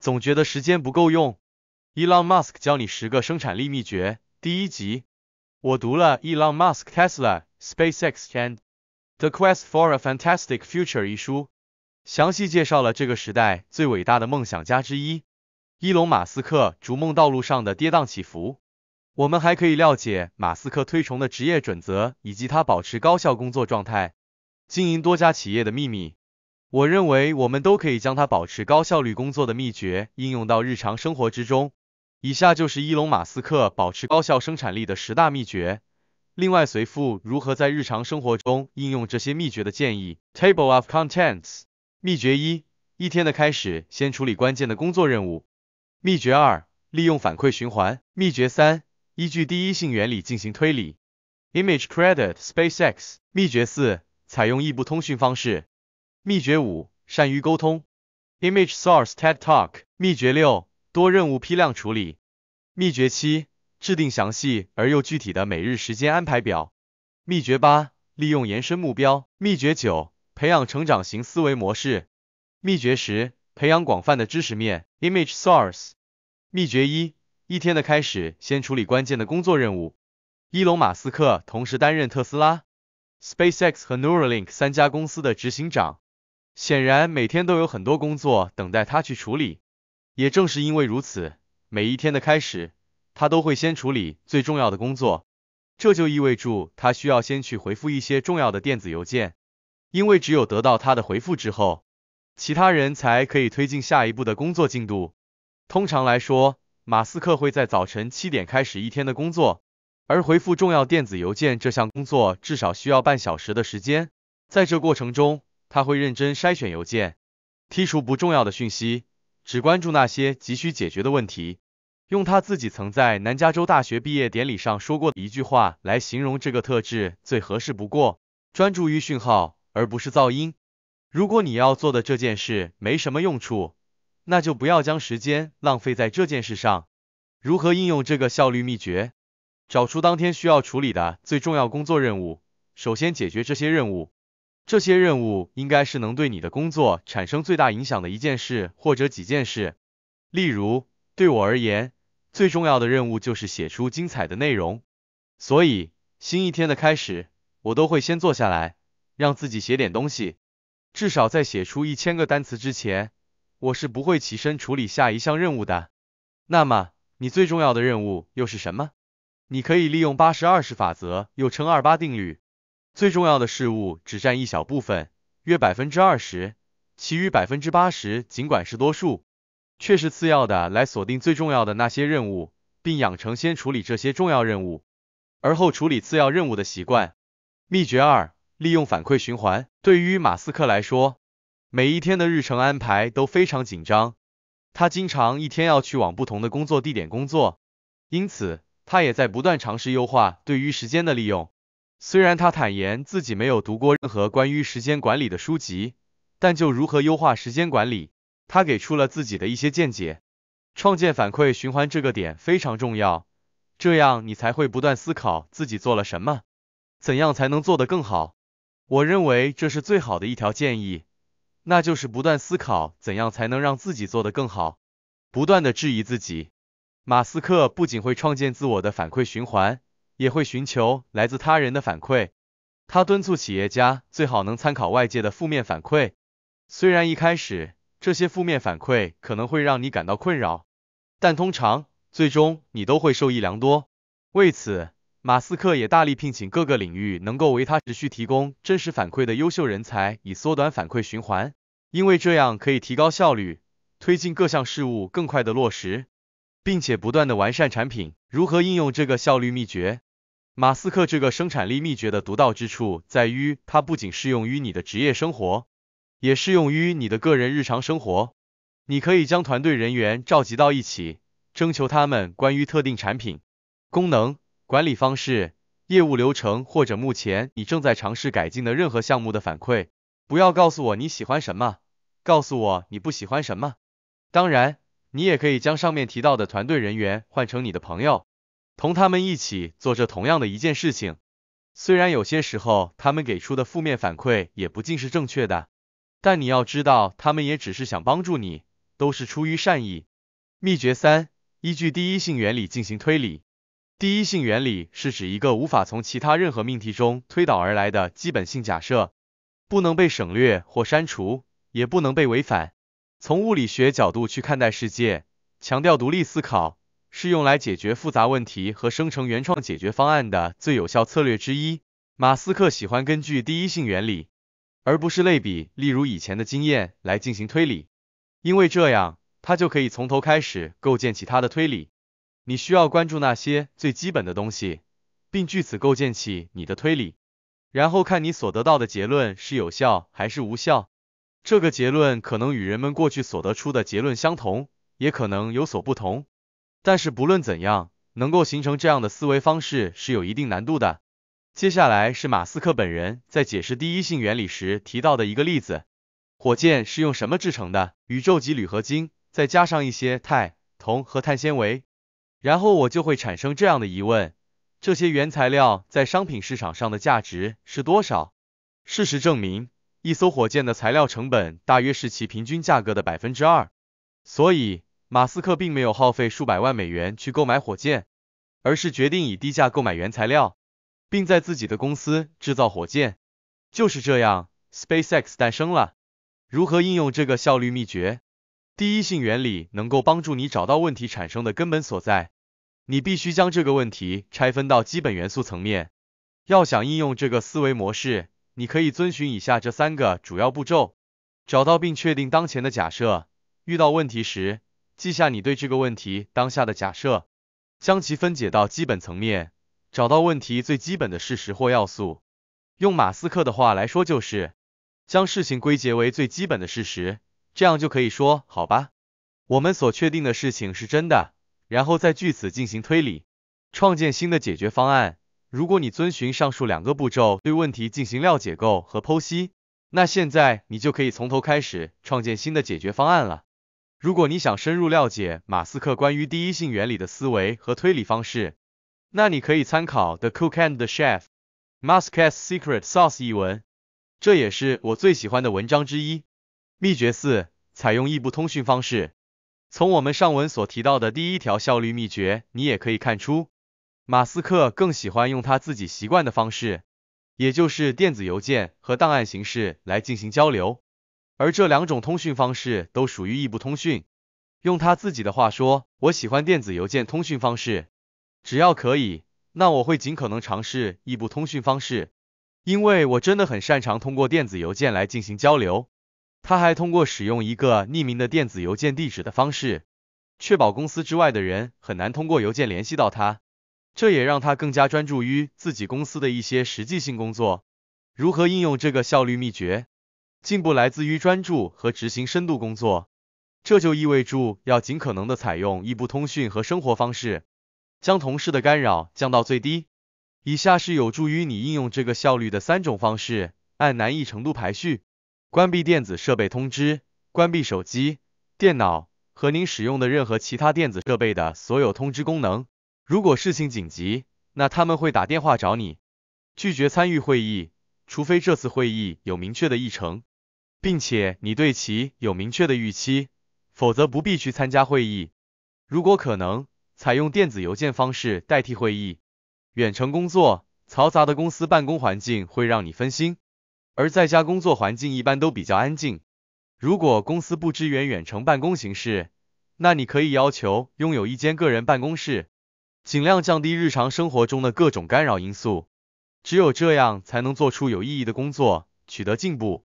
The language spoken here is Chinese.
总觉得时间不够用。Elon Musk 教你十个生产力秘诀第一集。我读了 Elon Musk Tesla SpaceX and The Quest for a Fantastic Future 一书，详细介绍了这个时代最伟大的梦想家之一——伊隆·马斯克逐梦道路上的跌宕起伏。我们还可以了解马斯克推崇的职业准则，以及他保持高效工作状态、经营多家企业的秘密。我认为我们都可以将它保持高效率工作的秘诀应用到日常生活之中。以下就是伊隆·马斯克保持高效生产力的十大秘诀，另外随附如何在日常生活中应用这些秘诀的建议。Table of Contents。秘诀一：一天的开始先处理关键的工作任务。秘诀二：利用反馈循环。秘诀三：依据第一性原理进行推理。Image credit SpaceX。秘诀四：采用异步通讯方式。秘诀五，善于沟通。Image source TED Talk。秘诀六，多任务批量处理。秘诀七，制定详细而又具体的每日时间安排表。秘诀八，利用延伸目标。秘诀九，培养成长型思维模式。秘诀十，培养广泛的知识面。Image source。秘诀一，一天的开始先处理关键的工作任务。伊隆马斯克同时担任特斯拉、SpaceX 和 Neuralink 三家公司的执行长。显然，每天都有很多工作等待他去处理。也正是因为如此，每一天的开始，他都会先处理最重要的工作。这就意味着他需要先去回复一些重要的电子邮件，因为只有得到他的回复之后，其他人才可以推进下一步的工作进度。通常来说，马斯克会在早晨七点开始一天的工作，而回复重要电子邮件这项工作至少需要半小时的时间，在这过程中。他会认真筛选邮件，剔除不重要的讯息，只关注那些急需解决的问题。用他自己曾在南加州大学毕业典礼上说过的一句话来形容这个特质最合适不过：专注于讯号，而不是噪音。如果你要做的这件事没什么用处，那就不要将时间浪费在这件事上。如何应用这个效率秘诀？找出当天需要处理的最重要工作任务，首先解决这些任务。这些任务应该是能对你的工作产生最大影响的一件事或者几件事。例如，对我而言，最重要的任务就是写出精彩的内容。所以，新一天的开始，我都会先坐下来，让自己写点东西。至少在写出一千个单词之前，我是不会起身处理下一项任务的。那么，你最重要的任务又是什么？你可以利用八十二十法则，又称二八定律。最重要的事物只占一小部分，约百分之二十，其余百分之八十尽管是多数，却是次要的，来锁定最重要的那些任务，并养成先处理这些重要任务，而后处理次要任务的习惯。秘诀二，利用反馈循环。对于马斯克来说，每一天的日程安排都非常紧张，他经常一天要去往不同的工作地点工作，因此他也在不断尝试优化对于时间的利用。虽然他坦言自己没有读过任何关于时间管理的书籍，但就如何优化时间管理，他给出了自己的一些见解。创建反馈循环这个点非常重要，这样你才会不断思考自己做了什么，怎样才能做得更好。我认为这是最好的一条建议，那就是不断思考怎样才能让自己做得更好，不断的质疑自己。马斯克不仅会创建自我的反馈循环。也会寻求来自他人的反馈。他敦促企业家最好能参考外界的负面反馈，虽然一开始这些负面反馈可能会让你感到困扰，但通常最终你都会受益良多。为此，马斯克也大力聘请各个领域能够为他持续提供真实反馈的优秀人才，以缩短反馈循环，因为这样可以提高效率，推进各项事务更快的落实，并且不断的完善产品。如何应用这个效率秘诀？马斯克这个生产力秘诀的独到之处在于，它不仅适用于你的职业生活，也适用于你的个人日常生活。你可以将团队人员召集到一起，征求他们关于特定产品、功能、管理方式、业务流程或者目前你正在尝试改进的任何项目的反馈。不要告诉我你喜欢什么，告诉我你不喜欢什么。当然，你也可以将上面提到的团队人员换成你的朋友。同他们一起做着同样的一件事情，虽然有些时候他们给出的负面反馈也不尽是正确的，但你要知道，他们也只是想帮助你，都是出于善意。秘诀三：依据第一性原理进行推理。第一性原理是指一个无法从其他任何命题中推导而来的基本性假设，不能被省略或删除，也不能被违反。从物理学角度去看待世界，强调独立思考。是用来解决复杂问题和生成原创解决方案的最有效策略之一。马斯克喜欢根据第一性原理，而不是类比，例如以前的经验来进行推理，因为这样他就可以从头开始构建起他的推理。你需要关注那些最基本的东西，并据此构建起你的推理，然后看你所得到的结论是有效还是无效。这个结论可能与人们过去所得出的结论相同，也可能有所不同。但是不论怎样，能够形成这样的思维方式是有一定难度的。接下来是马斯克本人在解释第一性原理时提到的一个例子：火箭是用什么制成的？宇宙级铝合金，再加上一些钛、铜和碳纤维。然后我就会产生这样的疑问：这些原材料在商品市场上的价值是多少？事实证明，一艘火箭的材料成本大约是其平均价格的百分之二。所以。马斯克并没有耗费数百万美元去购买火箭，而是决定以低价购买原材料，并在自己的公司制造火箭。就是这样，SpaceX 诞生了。如何应用这个效率秘诀？第一性原理能够帮助你找到问题产生的根本所在。你必须将这个问题拆分到基本元素层面。要想应用这个思维模式，你可以遵循以下这三个主要步骤：找到并确定当前的假设。遇到问题时。记下你对这个问题当下的假设，将其分解到基本层面，找到问题最基本的事实或要素。用马斯克的话来说，就是将事情归结为最基本的事实，这样就可以说好吧，我们所确定的事情是真的，然后再据此进行推理，创建新的解决方案。如果你遵循上述两个步骤对问题进行料结构和剖析，那现在你就可以从头开始创建新的解决方案了。如果你想深入了解马斯克关于第一性原理的思维和推理方式，那你可以参考《The Cook and the Chef: Musk's Secret Sauce》一文，这也是我最喜欢的文章之一。秘诀四，采用异步通讯方式。从我们上文所提到的第一条效率秘诀，你也可以看出，马斯克更喜欢用他自己习惯的方式，也就是电子邮件和档案形式来进行交流。而这两种通讯方式都属于异步通讯。用他自己的话说：“我喜欢电子邮件通讯方式，只要可以，那我会尽可能尝试异步通讯方式，因为我真的很擅长通过电子邮件来进行交流。”他还通过使用一个匿名的电子邮件地址的方式，确保公司之外的人很难通过邮件联系到他，这也让他更加专注于自己公司的一些实际性工作。如何应用这个效率秘诀？进步来自于专注和执行深度工作，这就意味着要尽可能的采用异步通讯和生活方式，将同事的干扰降到最低。以下是有助于你应用这个效率的三种方式，按难易程度排序：关闭电子设备通知，关闭手机、电脑和您使用的任何其他电子设备的所有通知功能。如果事情紧急，那他们会打电话找你。拒绝参与会议，除非这次会议有明确的议程。并且你对其有明确的预期，否则不必去参加会议。如果可能，采用电子邮件方式代替会议。远程工作，嘈杂的公司办公环境会让你分心，而在家工作环境一般都比较安静。如果公司不支援远程办公形式，那你可以要求拥有一间个人办公室，尽量降低日常生活中的各种干扰因素。只有这样才能做出有意义的工作，取得进步。